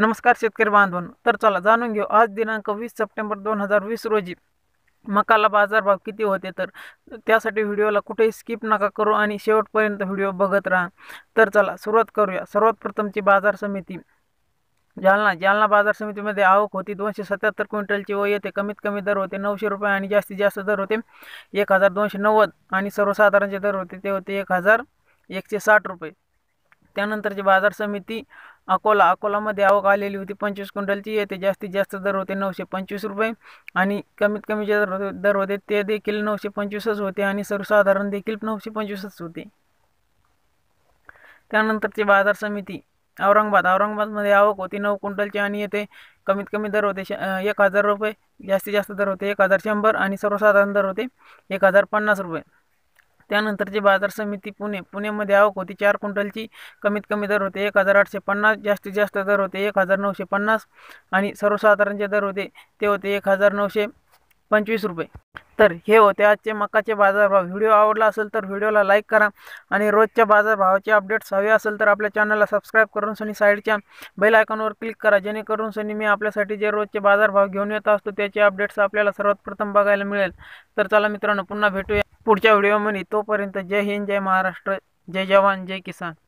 नमस्कार शेतकरी बांधवांनो तर चला जाणून घेऊ आज दिनांक वीस सप्टेंबर दोन हजार वीस रोजी मकाला बाजारभाव किती होते तर त्यासाठी व्हिडिओला कुठेही स्किप नका करू आणि शेवटपर्यंत व्हिडिओ बघत राहा तर चला सुरुवात करूया सर्वात प्रथमची बाजार समिती जालना जालना बाजार समितीमध्ये आवक होती दोनशे सत्याहत्तर क्विंटलची व येथे कमीत कमी दर होते नऊशे रुपये आणि जास्तीत जास्त दर होते एक हजार दोनशे नव्वद आणि जे दर होते ते होते एक हजार एकशे साठ रुपये जी बाजार समिति अकोला अकोलामध्ये आवक आलेली होती पंचवीस क्विंटल क्विंटलची येते जास्तीत जास्त दर होते नौशे पंचवीस रुपये आ कमीत कमी जे दर दर होते ते देखील नऊशे पंचवीसच होते आणि सर्वसाधारण देखी नौशे पंचवीस होते त्यानंतरची बाजार समिति औरंगाबाद औरंगाबाद औरंगाबादमध्ये आवक होती नऊ क्विंटलची आणि येथे कमीत कमी दर होते अं, एक हजार रुपये जास्तीत जास्त दर होते एक हजार शंबर आ सर्वसाधारण दर होते एक हजार पन्नास रुपये जी बाजार समिती पुने पुणेमध्ये आवक होती चार क्विंटल की कमीत कमी दर होते एक हजार आठशे पन्ना जास्तीत जास्त दर होते एक हजार नौशे पन्नास आणि सर्वसाधारणचे दर होते ते होते एक हजार नौशे पंचवीस रुपये तो ये होते आज आजचे बाजार भाव वीडियो आवला अल तो वीडियोला लाइक करा और आणि रोजच्या बाजारभावाचे अपडेट्स हवे असेल तर आपल्या चॅनलला सब्सक्राइब करून सनी साइड का बेल आयकॉनवर क्लिक करा जेनेकर सनी मी आपल्यासाठी जे रोज के बाजार भाव घेन ये अपडेट्स अपने सर्वात प्रथम बघायला मिळेल तर चला मित्रांनो पुन्हा भेटूया पुढच्या व्हिडिओमध्ये तोपर्यंत जय हिंद जय महाराष्ट्र जय जवान जय किसान